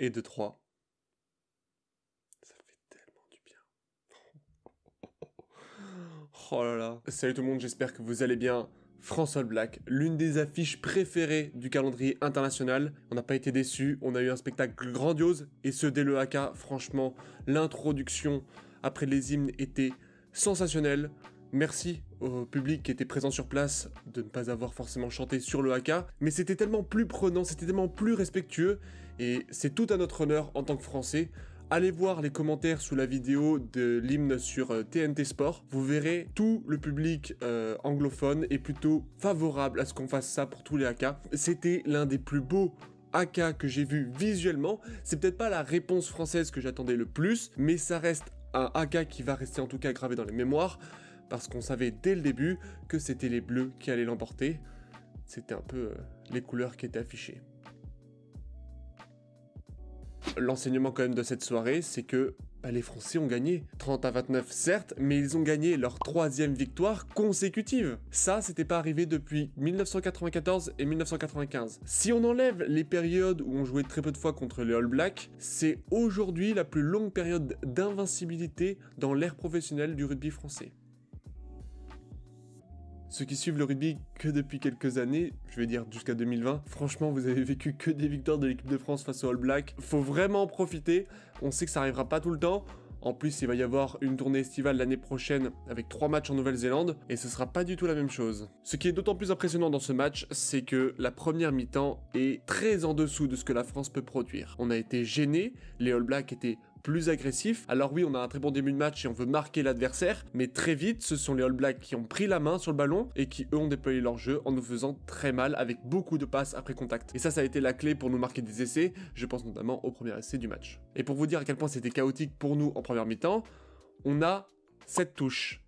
et de 3. Ça fait tellement du bien. Oh là là. Salut tout le monde, j'espère que vous allez bien. France Black, l'une des affiches préférées du calendrier international. On n'a pas été déçus, on a eu un spectacle grandiose et ce dès le AK, franchement, l'introduction après les hymnes était sensationnelle. Merci au public qui était présent sur place de ne pas avoir forcément chanté sur le AK. mais c'était tellement plus prenant, c'était tellement plus respectueux, et c'est tout à notre honneur en tant que Français. Allez voir les commentaires sous la vidéo de l'hymne sur TNT euh, Sport. Vous verrez tout le public euh, anglophone est plutôt favorable à ce qu'on fasse ça pour tous les AK. C'était l'un des plus beaux AK que j'ai vu visuellement. C'est peut-être pas la réponse française que j'attendais le plus, mais ça reste un AK qui va rester en tout cas gravé dans les mémoires, parce qu'on savait dès le début que c'était les bleus qui allaient l'emporter. C'était un peu euh, les couleurs qui étaient affichées l'enseignement quand même de cette soirée, c'est que bah, les Français ont gagné. 30 à 29, certes, mais ils ont gagné leur troisième victoire consécutive. Ça, n'était pas arrivé depuis 1994 et 1995. Si on enlève les périodes où on jouait très peu de fois contre les All Blacks, c'est aujourd'hui la plus longue période d'invincibilité dans l'ère professionnelle du rugby français. Ceux qui suivent le rugby que depuis quelques années, je vais dire jusqu'à 2020, franchement vous avez vécu que des victoires de l'équipe de France face au All Black. Faut vraiment en profiter, on sait que ça n'arrivera pas tout le temps. En plus, il va y avoir une tournée estivale l'année prochaine avec trois matchs en Nouvelle-Zélande et ce sera pas du tout la même chose. Ce qui est d'autant plus impressionnant dans ce match, c'est que la première mi-temps est très en dessous de ce que la France peut produire. On a été gêné, les All Blacks étaient plus agressif. Alors oui, on a un très bon début de match et on veut marquer l'adversaire, mais très vite, ce sont les All Blacks qui ont pris la main sur le ballon et qui eux ont déployé leur jeu en nous faisant très mal avec beaucoup de passes après contact. Et ça, ça a été la clé pour nous marquer des essais, je pense notamment au premier essai du match. Et pour vous dire à quel point c'était chaotique pour nous en première mi-temps, on a 7 touches.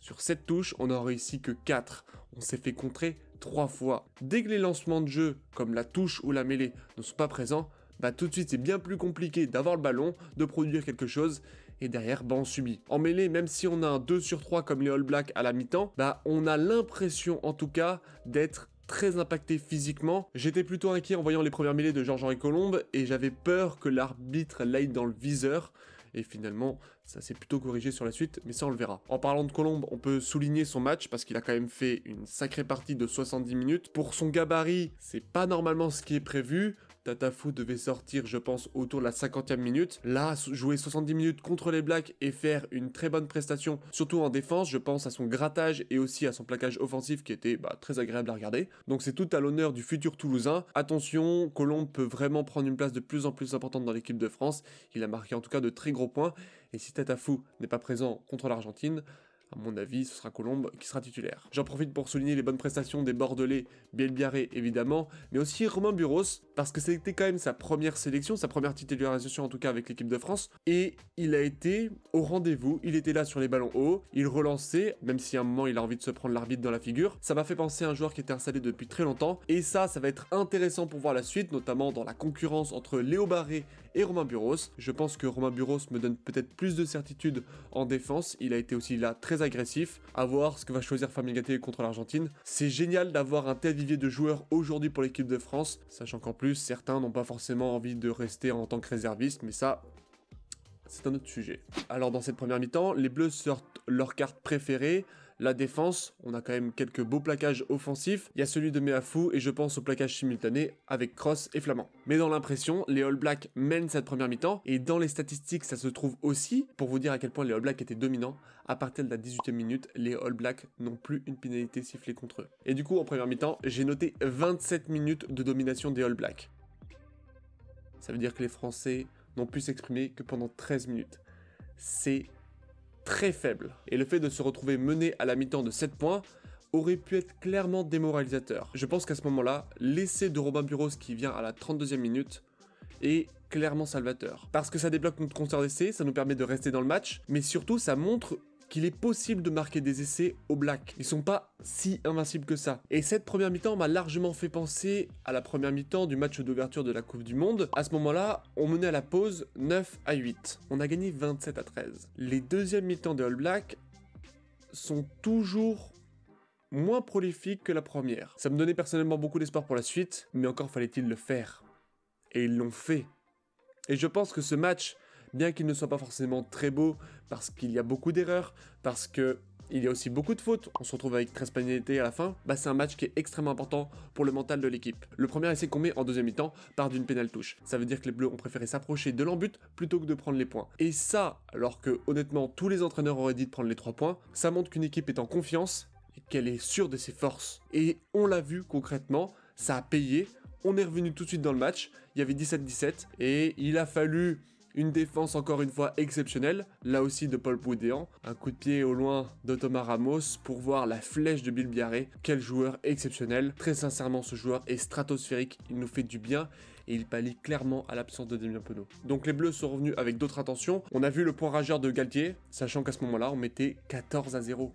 Sur 7 touches, on n'en réussi que 4. On s'est fait contrer 3 fois. Dès que les lancements de jeu, comme la touche ou la mêlée, ne sont pas présents, bah tout de suite c'est bien plus compliqué d'avoir le ballon, de produire quelque chose, et derrière bah on subit. En mêlée, même si on a un 2 sur 3 comme les All Blacks à la mi-temps, bah on a l'impression en tout cas d'être très impacté physiquement. J'étais plutôt inquiet en voyant les premières mêlées de Georges-Henri Colombe et j'avais peur que l'arbitre l'aille dans le viseur. Et finalement, ça s'est plutôt corrigé sur la suite, mais ça on le verra. En parlant de Colombe, on peut souligner son match parce qu'il a quand même fait une sacrée partie de 70 minutes. Pour son gabarit, c'est pas normalement ce qui est prévu. Tatafou devait sortir, je pense, autour de la 50e minute. Là, jouer 70 minutes contre les Blacks et faire une très bonne prestation, surtout en défense, je pense à son grattage et aussi à son plaquage offensif qui était bah, très agréable à regarder. Donc c'est tout à l'honneur du futur Toulousain. Attention, Colombe peut vraiment prendre une place de plus en plus importante dans l'équipe de France. Il a marqué en tout cas de très gros points. Et si Tatafou n'est pas présent contre l'Argentine, à mon avis, ce sera Colombe qui sera titulaire. J'en profite pour souligner les bonnes prestations des Bordelais, Bielbiaré évidemment, mais aussi Romain Buros, parce que c'était quand même sa première sélection, sa première titularisation en tout cas avec l'équipe de France, et il a été au rendez-vous, il était là sur les ballons hauts, il relançait, même si à un moment il a envie de se prendre l'arbitre dans la figure, ça m'a fait penser à un joueur qui était installé depuis très longtemps, et ça, ça va être intéressant pour voir la suite, notamment dans la concurrence entre Léo Barré et Romain Buros. Je pense que Romain Buros me donne peut-être plus de certitude en défense, il a été aussi là très agressif. À voir ce que va choisir Famigate contre l'Argentine. C'est génial d'avoir un tel vivier de joueurs aujourd'hui pour l'équipe de France, sachant qu'en plus, certains n'ont pas forcément envie de rester en tant que réserviste, mais ça, c'est un autre sujet. Alors dans cette première mi-temps, les Bleus sortent leur carte préférée, la défense. On a quand même quelques beaux plaquages offensifs. Il y a celui de Meafou et je pense au plaquage simultané avec Cross et Flamand. Mais dans l'impression, les All Blacks mènent cette première mi-temps et dans les statistiques, ça se trouve aussi pour vous dire à quel point les All Blacks étaient dominants. À partir de la 18e minute, les All Blacks n'ont plus une pénalité sifflée contre eux. Et du coup, en première mi-temps, j'ai noté 27 minutes de domination des All Blacks. Ça veut dire que les Français n'ont pu s'exprimer que pendant 13 minutes. C'est très faible. Et le fait de se retrouver mené à la mi-temps de 7 points aurait pu être clairement démoralisateur. Je pense qu'à ce moment-là, l'essai de Robin Buros qui vient à la 32e minute est clairement salvateur. Parce que ça débloque notre concert d'essai, ça nous permet de rester dans le match, mais surtout ça montre qu'il est possible de marquer des essais aux Blacks. Ils sont pas si invincibles que ça. Et cette première mi-temps m'a largement fait penser à la première mi-temps du match d'ouverture de la Coupe du Monde. À ce moment-là, on menait à la pause 9 à 8. On a gagné 27 à 13. Les deuxièmes mi-temps des All Blacks sont toujours moins prolifiques que la première. Ça me donnait personnellement beaucoup d'espoir pour la suite, mais encore fallait-il le faire. Et ils l'ont fait. Et je pense que ce match bien qu'il ne soit pas forcément très beau, parce qu'il y a beaucoup d'erreurs, parce que il y a aussi beaucoup de fautes, on se retrouve avec 13 pénalités à la fin, bah c'est un match qui est extrêmement important pour le mental de l'équipe. Le premier essai qu'on met en deuxième mi-temps part d'une pénale touche. Ça veut dire que les Bleus ont préféré s'approcher de l'embut plutôt que de prendre les points. Et ça, alors que honnêtement tous les entraîneurs auraient dit de prendre les trois points, ça montre qu'une équipe est en confiance et qu'elle est sûre de ses forces. Et on l'a vu concrètement, ça a payé, on est revenu tout de suite dans le match, il y avait 17-17 et il a fallu une défense encore une fois exceptionnelle, là aussi de Paul Boudéan. Un coup de pied au loin de Thomas Ramos pour voir la flèche de Bill Biarré. Quel joueur exceptionnel. Très sincèrement, ce joueur est stratosphérique. Il nous fait du bien et il pallie clairement à l'absence de Damien Penaud. Donc les Bleus sont revenus avec d'autres intentions. On a vu le point rageur de Galtier, sachant qu'à ce moment-là, on mettait 14 à 0.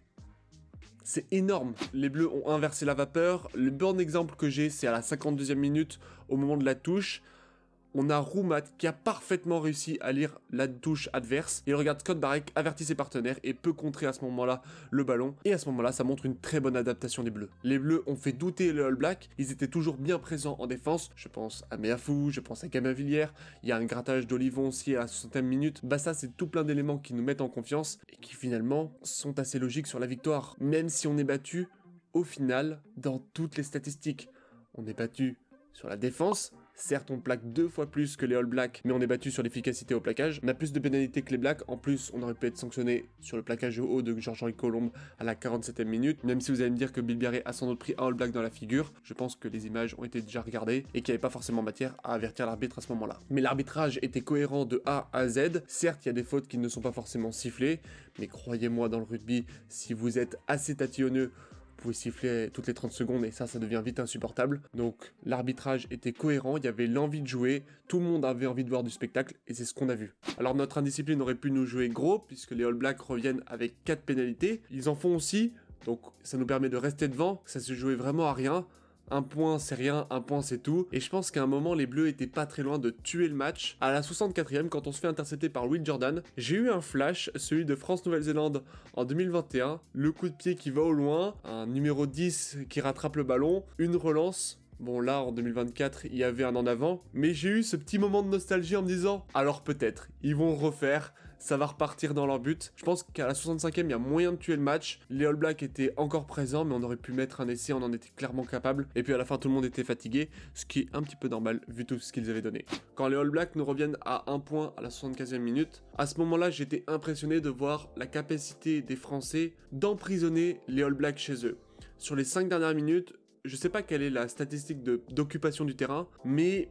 C'est énorme. Les Bleus ont inversé la vapeur. Le bon exemple que j'ai, c'est à la 52e minute, au moment de la touche on a Roumat qui a parfaitement réussi à lire la touche adverse. Il regarde Scott Barrick, avertit ses partenaires et peut contrer à ce moment-là le ballon. Et à ce moment-là, ça montre une très bonne adaptation des Bleus. Les Bleus ont fait douter le All Black. Ils étaient toujours bien présents en défense. Je pense à Meafou, je pense à Gamavillière. Il y a un grattage d'Olivon aussi à la 60 minute. Bah ça, c'est tout plein d'éléments qui nous mettent en confiance et qui finalement sont assez logiques sur la victoire. Même si on est battu, au final, dans toutes les statistiques. On est battu sur la défense, Certes, on plaque deux fois plus que les All Blacks, mais on est battu sur l'efficacité au plaquage. On a plus de pénalités que les Blacks. En plus, on aurait pu être sanctionné sur le plaquage haut de georges henri Colombe à la 47e minute. Même si vous allez me dire que Bill a sans doute pris un All Black dans la figure, je pense que les images ont été déjà regardées et qu'il n'y avait pas forcément matière à avertir l'arbitre à ce moment-là. Mais l'arbitrage était cohérent de A à Z. Certes, il y a des fautes qui ne sont pas forcément sifflées, mais croyez-moi, dans le rugby, si vous êtes assez tatillonneux vous siffler toutes les 30 secondes et ça, ça devient vite insupportable. Donc l'arbitrage était cohérent, il y avait l'envie de jouer, tout le monde avait envie de voir du spectacle et c'est ce qu'on a vu. Alors notre indiscipline aurait pu nous jouer gros puisque les All Blacks reviennent avec 4 pénalités. Ils en font aussi, donc ça nous permet de rester devant, ça se jouait vraiment à rien un point c'est rien, un point c'est tout. Et je pense qu'à un moment les bleus étaient pas très loin de tuer le match. À la 64e, quand on se fait intercepter par Will Jordan, j'ai eu un flash, celui de France-Nouvelle-Zélande en 2021. Le coup de pied qui va au loin, un numéro 10 qui rattrape le ballon, une relance. Bon là en 2024 il y avait un en avant, mais j'ai eu ce petit moment de nostalgie en me disant alors peut-être ils vont refaire ça va repartir dans leur but. Je pense qu'à la 65e, il y a moyen de tuer le match. Les All Blacks étaient encore présents, mais on aurait pu mettre un essai, on en était clairement capable. Et puis à la fin, tout le monde était fatigué, ce qui est un petit peu normal vu tout ce qu'ils avaient donné. Quand les All Blacks nous reviennent à un point à la 75e minute, à ce moment-là, j'étais impressionné de voir la capacité des Français d'emprisonner les All Blacks chez eux. Sur les 5 dernières minutes, je sais pas quelle est la statistique d'occupation du terrain, mais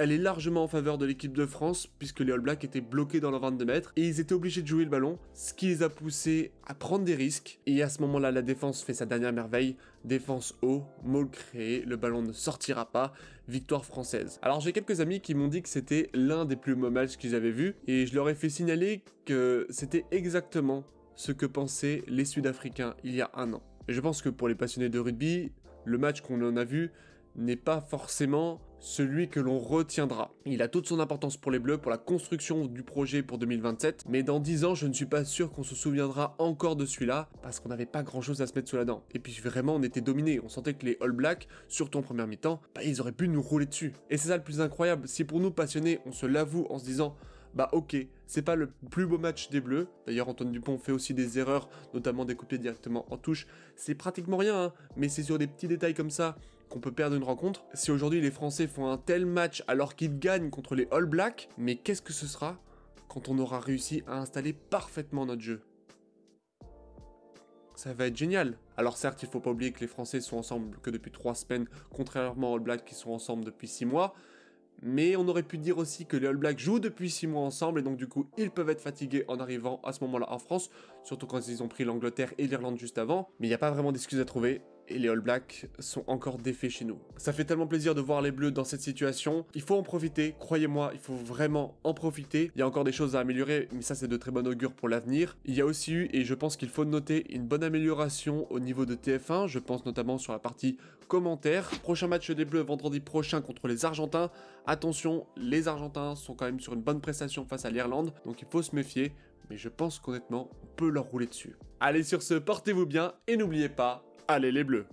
elle est largement en faveur de l'équipe de France puisque les All Blacks étaient bloqués dans leur 22 mètres et ils étaient obligés de jouer le ballon, ce qui les a poussés à prendre des risques. Et à ce moment-là, la défense fait sa dernière merveille. Défense haut, maul créé, le ballon ne sortira pas, victoire française. Alors j'ai quelques amis qui m'ont dit que c'était l'un des plus mauvais matchs qu'ils avaient vu et je leur ai fait signaler que c'était exactement ce que pensaient les Sud-Africains il y a un an. je pense que pour les passionnés de rugby, le match qu'on en a vu n'est pas forcément celui que l'on retiendra. Il a toute son importance pour les Bleus, pour la construction du projet pour 2027, mais dans 10 ans, je ne suis pas sûr qu'on se souviendra encore de celui-là, parce qu'on n'avait pas grand-chose à se mettre sous la dent. Et puis vraiment, on était dominé. on sentait que les All Blacks, surtout en première mi-temps, bah, ils auraient pu nous rouler dessus. Et c'est ça le plus incroyable, si pour nous passionnés, on se l'avoue en se disant « bah ok, c'est pas le plus beau match des Bleus. D'ailleurs, Antoine Dupont fait aussi des erreurs, notamment des directement en touche. C'est pratiquement rien, hein, mais c'est sur des petits détails comme ça qu'on peut perdre une rencontre. Si aujourd'hui les Français font un tel match alors qu'ils gagnent contre les All Blacks, mais qu'est-ce que ce sera quand on aura réussi à installer parfaitement notre jeu ça va être génial. Alors certes, il faut pas oublier que les Français sont ensemble que depuis 3 semaines, contrairement aux All Blacks qui sont ensemble depuis 6 mois, mais on aurait pu dire aussi que les All Blacks jouent depuis 6 mois ensemble et donc du coup ils peuvent être fatigués en arrivant à ce moment-là en France, surtout quand ils ont pris l'Angleterre et l'Irlande juste avant. Mais il n'y a pas vraiment d'excuses à trouver et les All Blacks sont encore défaits chez nous. Ça fait tellement plaisir de voir les Bleus dans cette situation. Il faut en profiter, croyez-moi, il faut vraiment en profiter. Il y a encore des choses à améliorer, mais ça c'est de très bon augure pour l'avenir. Il y a aussi eu, et je pense qu'il faut noter, une bonne amélioration au niveau de TF1. Je pense notamment sur la partie commentaires. Prochain match des Bleus vendredi prochain contre les Argentins. Attention, les Argentins sont quand même sur une bonne prestation face à l'Irlande, donc il faut se méfier. Mais je pense qu'honnêtement, on peut leur rouler dessus. Allez sur ce, portez-vous bien et n'oubliez pas, Allez les bleus